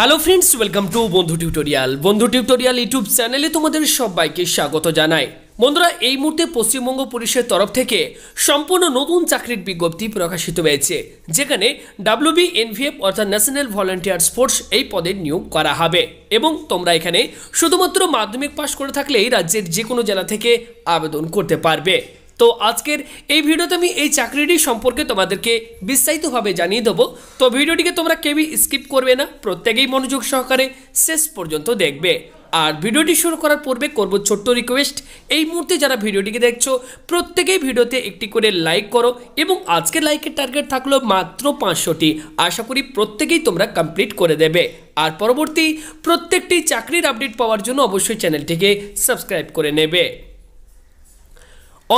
hello friends welcome to Bandhu tutorial Bandhu tutorial YouTube চ্যানেলে তোমাদের সবাইকে স্বাগত জানাই বন্ধুরা এই মুহূর্তে পশ্চিমবঙ্গ পুলিশের তরফ থেকে সম্পূর্ণ নতুন চাকরির বিজ্ঞপ্তি প্রকাশিত হয়েছে যেখানে ডাব্লিউবি এনভিএফ অর্থাৎ ন্যাশনাল ভলেন্টিয়ার স্পোর্টস এই পদে নিয়োগ করা হবে এবং তোমরা এখানে শুধুমাত্র মাধ্যমিক পাশ করে থাকলেই রাজ্যের যে কোনো জেলা থেকে আবেদন করতে পারবে তো আজকের এই ভিডিওতে আমি এই চাকরিটি সম্পর্কে তোমাদেরকে বিস্তারিতভাবে জানিয়ে দেবো তো ভিডিওটিকে তোমরা কেউই স্কিপ করবে না প্রত্যেকেই মনোযোগ সহকারে শেষ পর্যন্ত দেখবে আর ভিডিওটি শুরু করার পূর্বে করব ছোট্ট রিকোয়েস্ট এই মুহূর্তে যারা ভিডিওটিকে দেখছো প্রত্যেকেই ভিডিওতে একটি করে লাইক করো এবং আজকে লাইকের টার্গেট থাকলো মাত্র পাঁচশোটি আশা করি প্রত্যেকেই তোমরা কমপ্লিট করে দেবে আর পরবর্তী প্রত্যেকটি চাকরির আপডেট পাওয়ার জন্য অবশ্যই চ্যানেলটিকে সাবস্ক্রাইব করে নেবে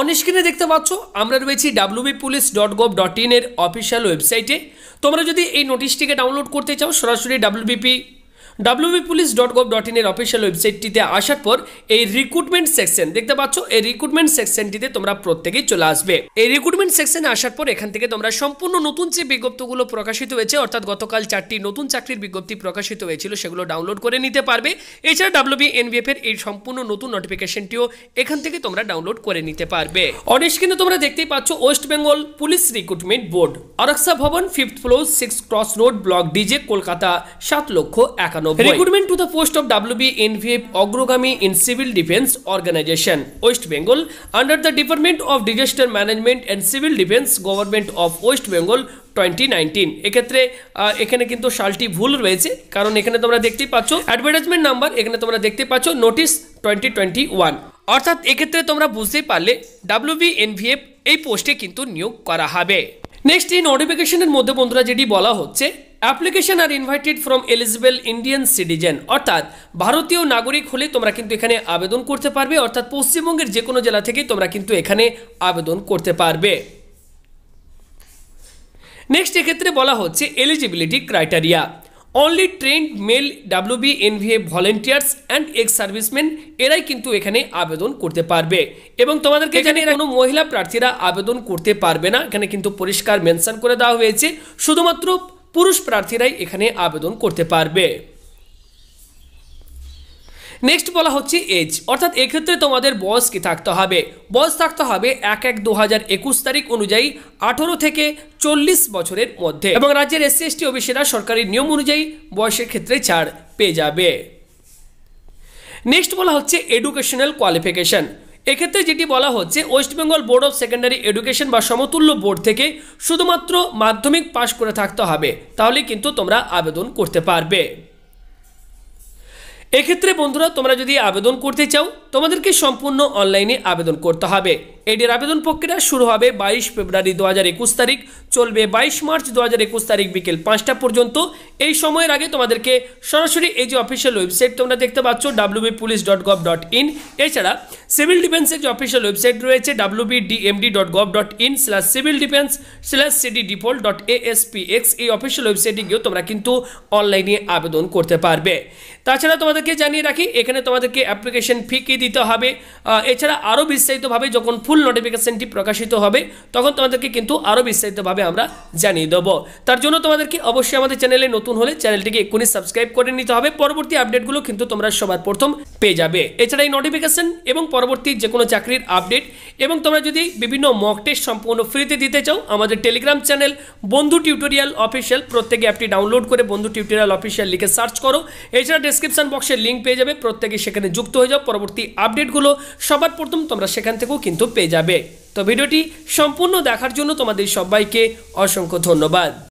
অনস্ক্রিনে দেখতে পাচ্ছ আমরা রয়েছি WB police dot gov dot in এর অফিসিয়াল ওয়েবসাইটে তোমরা যদি এই নোটিশটিকে ডাউনলোড করতে চাও সরাসরি WBP WB police dot gov dot ইনের অফিসিয়াল ওয়েবসাইটটিতে আসার পর এই রিক্রুটমেন্ট সেকশন দেখতে পাচ্ছ এই রিক্রুটমেন্ট সেকশনটিতে তোমরা প্রত্যেকেই চলে আসবে এই রিক্রুটমেন্ট সেকশনে আসার পর এখান থেকে তোমরা সম্পূর্ণ নতুন যে বিজ্ঞপ্তিগুলো প্রকাশিত হয়েছে অর্থাৎ গতকাল চারটি নতুন চাকরির বিজ্ঞপ্তি প্রকাশিত হয়েছিল সেগুলো ডাউনলোড করে নিতে পারবে এছাড়া ডাব্লিউবি এনবিএফ এর এই সম্পূর্ণ নতুন নোটিফিকেশনটিও এখান থেকে তোমরা ডাউনলোড করে নিতে পারবে অনেক কিন্তু তোমরা দেখতেই পাচ্ছ West Bengal police recruitment board Araksha Bhavan fifth floor six cross road block DJ Kolkata সাত লক্ষ একান্ন recruitment to the post of WB NVF অগ্রগামী in civil defence organisation West Bengal under the department of disaster management and civil defence government of West Bengal twenty nineteen এক্ষেত্রে এখানে কিন্তু সালটি ভুল রয়েছে কারণ এখানে তোমরা দেখতেই পাচ্ছ অ্যাডভার্টাইজমেন্ট নাম্বার এখানে তোমরা দেখতে পাচ্ছ নোটিশ টোয়েন্টি টোয়েন্টি ওয়ান অর্থাৎ এক্ষেত্রে তোমরা বুঝতেই পারলে বি এনভিএফ এই পোস্টে কিন্তু নিয়োগ করা হবে নেক্সট এই নোটিফিকেশনের মধ্যে বন্ধুরা যেটি বলা হচ্ছে application are invited from eligible Indian citizen অর্থাৎ ভারতীয় নাগরিক হলে তোমরা কিন্তু এখানে আবেদন করতে পারবে অর্থাৎ পশ্চিমবঙ্গের যে কোনো জেলা থেকে তোমরা কিন্তু এখানে আবেদন করতে পারবে নেক্সট এক্ষেত্রে বলা হচ্ছে eligibility criteria only trained male WB NVA volunteers and ex serviceman এরাই কিন্তু এখানে আবেদন করতে পারবে এবং তোমাদেরকে এখানে কোনো মহিলা প্রার্থীরা আবেদন করতে পারবে না এখানে কিন্তু পরিষ্কার মেনশন করে দেওয়া হয়েছে শুধুমাত্র পুরুষ প্রার্থীরাই এখানে আবেদন করতে পারবে নেক্সট বলা হচ্ছে এজ অর্থাৎ এক্ষেত্রে তোমাদের বয়স কি থাকতে হবে বয়স থাকতে হবে এক এক দু হাজার একুশ তারিখ অনুযায়ী আঠেরো থেকে চল্লিশ বছরের মধ্যে এবং রাজ্যের এসসি এসটি ওবিসিরা সরকারি নিয়ম অনুযায়ী বয়সের ক্ষেত্রে ছাড় পেয়ে যাবে নেক্সট বলা হচ্ছে এডুকেশনাল কোয়ালিফিকেশন এক্ষেত্রে যেটি বলা হচ্ছে West Bengal board of secondary education বা সমতুল্য বোর্ড থেকে শুধুমাত্র মাধ্যমিক পাশ করে থাকতে হবে তাহলে কিন্তু তোমরা আবেদন করতে পারবে এক্ষেত্রে বন্ধুরা তোমরা যদি আবেদন করতে চাও তোমাদেরকে সম্পূর্ণ অনলাইনে আবেদন করতে হবে এটির আবেদন প্রক্রিয়া শুরু হবে বাইশ ফেব্রুয়ারি দু হাজার একুশ তারিখ চলবে বাইশ মার্চ দু হাজার একুশ তারিখ বিকেল পাঁচটা পর্যন্ত এই সময়ের আগে তোমাদেরকে সরাসরি এই যে অফিসিয়াল ওয়েবসাইট তোমরা দেখতে পাচ্ছ WB police dot gov dot in এছাড়া সিভিল ডিফেন্সের যে অফিসিয়াল ওয়েবসাইট রয়েছে WB DMD dot gov dot in slash civil defence slash CD default dot x এই অফিসিয়াল ওয়েবসাইটে গিয়েও তোমরা কিন্তু অনলাইনে আবেদন করতে পারবে তাছাড়া তোমাদেরকে জানিয়ে রাখি এখানে তোমাদেরকে অ্যাপ্লিকেশন ফি কি দিতে হবে এছাড়া আরও বিস্তারিতভাবে যখন ফুল নোটিফিকেশানটি প্রকাশিত হবে তখন তোমাদেরকে কিন্তু আরও বিস্তারিতভাবে আমরা জানিয়ে দেবো তার জন্য তোমাদেরকে অবশ্যই আমাদের চ্যানেলে নতুন হলে চ্যানেলটিকে এক্ষুনি সাবস্ক্রাইব করে নিতে হবে পরবর্তী আপডেটগুলো কিন্তু তোমরা সবার প্রথম পেয়ে যাবে এছাড়া এই নোটিফিকেশান এবং পরবর্তী যে কোনো চাকরির আপডেট এবং তোমরা যদি বিভিন্ন মক টেস্ট সম্পূর্ণ ফ্রিতে দিতে চাও আমাদের Telegram channel Bandhu tutorial official প্রত্যেকে অ্যাপটি ডাউনলোড করে বন্ধু টিউটোরিয়াল অফিসিয়াল লিখে সার্চ করো এছাড়া ডিসক্রিপশান বক্সের লিঙ্ক পেয়ে যাবে প্রত্যেকে সেখানে যুক্ত হয়ে যাও পরবর্তী আপডেটগুলো সবার প্রথম তোমরা সেখান থেকেও কিন্তু পেয়ে যাবে তো ভিডিওটি সম্পূর্ণ দেখার জন্য তোমাদের সবাইকে অসংখ্য ধন্যবাদ